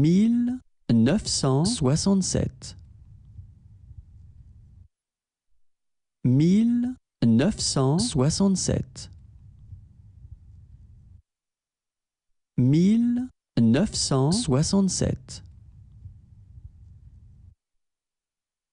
mille neuf cent soixante-sept mille neuf cent soixante-sept mille neuf cent soixante-sept